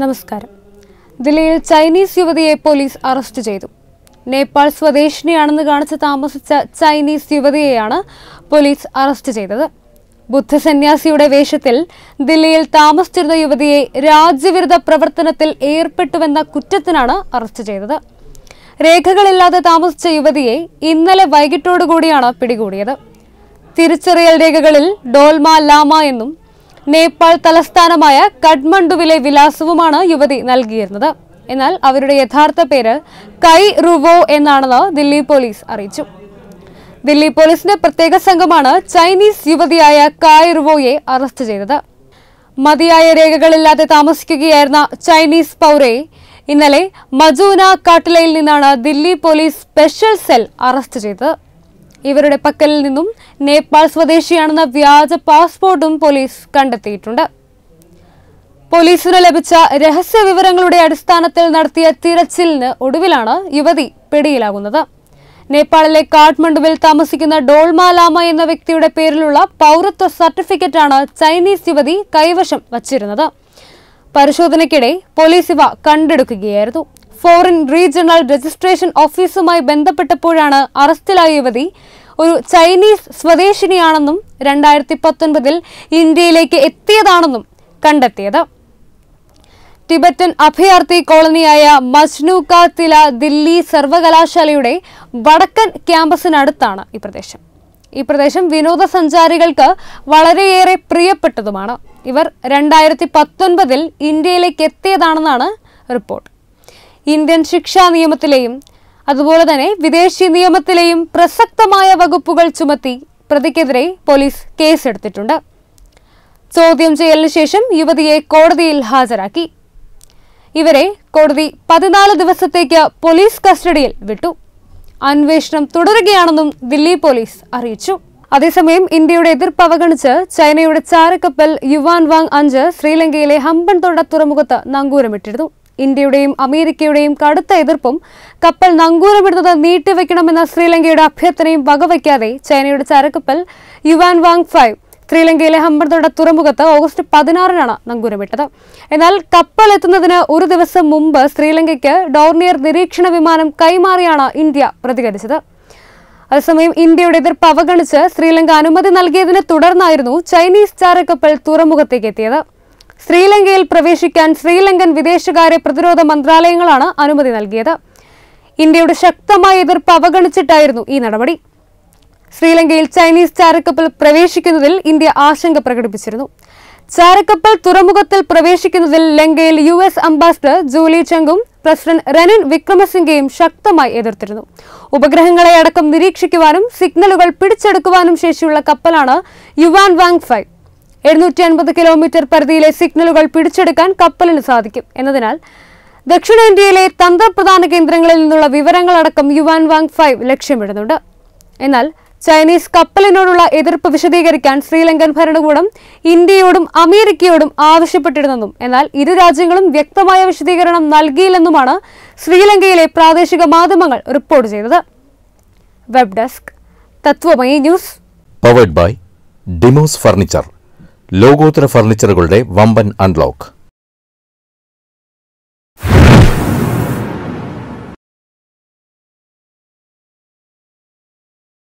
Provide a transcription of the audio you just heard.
നമസ്കാരം ദില്ലിയിൽ ചൈനീസ് യുവതിയെ പോലീസ് അറസ്റ്റ് ചെയ്തു നേപ്പാൾ സ്വദേശിനിയാണെന്ന് കാണിച്ച് താമസിച്ച ചൈനീസ് യുവതിയെയാണ് പോലീസ് അറസ്റ്റ് ചെയ്തത് ബുദ്ധ സന്യാസിയുടെ വേഷത്തിൽ ദില്ലിയിൽ താമസിച്ചിരുന്ന യുവതിയെ രാജ്യവിരുദ്ധ പ്രവർത്തനത്തിൽ ഏർപ്പെട്ടുവെന്ന കുറ്റത്തിനാണ് അറസ്റ്റ് ചെയ്തത് രേഖകളില്ലാതെ താമസിച്ച യുവതിയെ ഇന്നലെ വൈകിട്ടോടുകൂടിയാണ് പിടികൂടിയത് തിരിച്ചറിയൽ രേഖകളിൽ ഡോൽമ ലാമ എന്നും നേപ്പാൾ തലസ്ഥാനമായ കഠ്മണ്ഡുവിലെ വിലാസവുമാണ് യുവതി നൽകിയിരുന്നത് എന്നാൽ അവരുടെ യഥാർത്ഥ പേര് കൈ റുവോ എന്നാണെന്ന് ദില്ലി പോലീസ് അറിയിച്ചു ദില്ലി പോലീസിന്റെ പ്രത്യേക സംഘമാണ് ചൈനീസ് യുവതിയായ കായ് റുവോയെ അറസ്റ്റ് ചെയ്തത് മതിയായ രേഖകളില്ലാതെ താമസിക്കുകയായിരുന്ന ചൈനീസ് പൗരയെ ഇന്നലെ മജൂന കാട്ടിലയിൽ നിന്നാണ് Delhi police special cell arrest ചെയ്തത് ഇവരുടെ പക്കലിൽ നിന്നും നേപ്പാൾ സ്വദേശിയാണെന്ന വ്യാജ പാസ്പോർട്ടും പോലീസ് കണ്ടെത്തിയിട്ടുണ്ട് പോലീസിന് ലഭിച്ച രഹസ്യ വിവരങ്ങളുടെ അടിസ്ഥാനത്തിൽ നടത്തിയ തിരച്ചിലിന് ഒടുവിലാണ് യുവതി പിടിയിലാകുന്നത് നേപ്പാളിലെ കാഠ്മണ്ഡുവിൽ താമസിക്കുന്ന ഡോൾമാലാമ എന്ന വ്യക്തിയുടെ പേരിലുള്ള പൗരത്വ സർട്ടിഫിക്കറ്റാണ് ചൈനീസ് യുവതി കൈവശം വച്ചിരുന്നത് പരിശോധനയ്ക്കിടെ പോലീസ് ഇവ കണ്ടെടുക്കുകയായിരുന്നു ഫോറിൻ റീജിയണൽ രജിസ്ട്രേഷൻ ഓഫീസുമായി ബന്ധപ്പെട്ടപ്പോഴാണ് അറസ്റ്റിലായ യുവതി ഒരു ചൈനീസ് സ്വദേശിനിയാണെന്നും രണ്ടായിരത്തി പത്തൊൻപതിൽ ഇന്ത്യയിലേക്ക് എത്തിയതാണെന്നും കണ്ടെത്തിയത് ടിബറ്റൻ അഭയാർത്ഥി കോളനിയായ മജ്നൂക്ക തില ദില്ലി സർവകലാശാലയുടെ വടക്കൻ ക്യാമ്പസിനടുത്താണ് ഈ പ്രദേശം ഈ പ്രദേശം വിനോദസഞ്ചാരികൾക്ക് വളരെയേറെ പ്രിയപ്പെട്ടതുമാണ് ഇവർ രണ്ടായിരത്തി പത്തൊൻപതിൽ ഇന്ത്യയിലേക്ക് എത്തിയതാണെന്നാണ് റിപ്പോർട്ട് ഇന്ത്യൻ ശിക്ഷാ നിയമത്തിലെയും അതുപോലെ തന്നെ വിദേശി നിയമത്തിലെയും പ്രസക്തമായ വകുപ്പുകൾ ചുമത്തി പ്രതിക്കെതിരെ പോലീസ് കേസെടുത്തിട്ടുണ്ട് ചോദ്യം ചെയ്യലിന് ശേഷം യുവതിയെ കോടതിയിൽ ഹാജരാക്കി ഇവരെ കോടതി പതിനാല് ദിവസത്തേക്ക് പോലീസ് കസ്റ്റഡിയിൽ വിട്ടു അന്വേഷണം തുടരുകയാണെന്നും ദില്ലി പോലീസ് അറിയിച്ചു അതേസമയം ഇന്ത്യയുടെ എതിർപ്പ് അവഗണിച്ച് ചൈനയുടെ ചാരക്കപ്പൽ യുവാൻ വാങ് അഞ്ച് ശ്രീലങ്കയിലെ ഹമ്പൻതോട്ട തുറമുഖത്ത് നങ്കൂരമിട്ടിരുന്നു ഇന്ത്യയുടെയും അമേരിക്കയുടെയും കടുത്ത എതിർപ്പും കപ്പൽ നങ്കൂരമിടുന്നത് നീട്ടിവെക്കണമെന്ന ശ്രീലങ്കയുടെ അഭ്യർത്ഥനയും വകവയ്ക്കാതെ ചൈനയുടെ ചരക്കപ്പൽ യുവാൻ വാങ് ഫൈവ് ശ്രീലങ്കയിലെ ഹമ്പർത്തോട തുറമുഖത്ത് ഓഗസ്റ്റ് പതിനാറിനാണ് നങ്കൂരമിട്ടത് എന്നാൽ കപ്പൽ എത്തുന്നതിന് ഒരു ദിവസം മുമ്പ് ശ്രീലങ്കയ്ക്ക് ഡോർണിയർ നിരീക്ഷണ വിമാനം കൈമാറിയാണ് ഇന്ത്യ പ്രതികരിച്ചത് അതേസമയം ഇന്ത്യയുടെ എതിർപ്പ് അവഗണിച്ച് ശ്രീലങ്ക അനുമതി നൽകിയതിനെ തുടർന്നായിരുന്നു ചൈനീസ് ചാരക്കപ്പൽ തുറമുഖത്തേക്ക് എത്തിയത് ശ്രീലങ്കയിൽ പ്രവേശിക്കാൻ ശ്രീലങ്കൻ വിദേശകാര്യ പ്രതിരോധ മന്ത്രാലയങ്ങളാണ് അനുമതി നൽകിയത് ഇന്ത്യയുടെ ശക്തമായ എതിർപ്പ് അവഗണിച്ചിട്ടായിരുന്നു ഈ നടപടി ശ്രീലങ്കയിൽ ചൈനീസ് ചാരക്കപ്പൽ പ്രവേശിക്കുന്നതിൽ ഇന്ത്യ ആശങ്ക പ്രകടിപ്പിച്ചിരുന്നു ചാരക്കപ്പൽ തുറമുഖത്തിൽ പ്രവേശിക്കുന്നതിൽ ലങ്കയിൽ യു എസ് അംബാസിഡർ ജൂലി ചങ്കും പ്രസിഡന്റ് റനിൻ വിക്രമസിംഗയും ശക്തമായി എതിർത്തിരുന്നു ഉപഗ്രഹങ്ങളെ അടക്കം നിരീക്ഷിക്കുവാനും സിഗ്നലുകൾ പിടിച്ചെടുക്കുവാനും ശേഷിയുള്ള കപ്പലാണ് യുവാൻ വാങ് ഫൈവ് എഴുന്നൂറ്റി അൻപത് കിലോമീറ്റർ പരിധിയിലെ സിഗ്നലുകൾ പിടിച്ചെടുക്കാൻ കപ്പലിന് സാധിക്കും എന്നതിനാൽ ദക്ഷിണേന്ത്യയിലെ തന്ത്രപ്രധാന കേന്ദ്രങ്ങളിൽ നിന്നുള്ള വിവരങ്ങളടക്കം യുവാൻ വാങ് ഫൈവ് ലക്ഷ്യമിടുന്നുണ്ട് എന്നാൽ ചൈനീസ് കപ്പലിനോടുള്ള എതിർപ്പ് വിശദീകരിക്കാൻ ശ്രീലങ്കൻ ഭരണകൂടം ഇന്ത്യയോടും അമേരിക്കയോടും ആവശ്യപ്പെട്ടിരുന്നെന്നും എന്നാൽ ഇരു രാജ്യങ്ങളും വ്യക്തമായ വിശദീകരണം നൽകിയില്ലെന്നുമാണ് ശ്രീലങ്കയിലെ പ്രാദേശിക മാധ്യമങ്ങൾ റിപ്പോർട്ട് ചെയ്തത് web desk Tatwamayi news powered by ഡിമോസ് ഫർണിച്ചർ ലോകോത്തര ഫർണിച്ചറുകളുടെ വമ്പൻ അൺലോക്ക്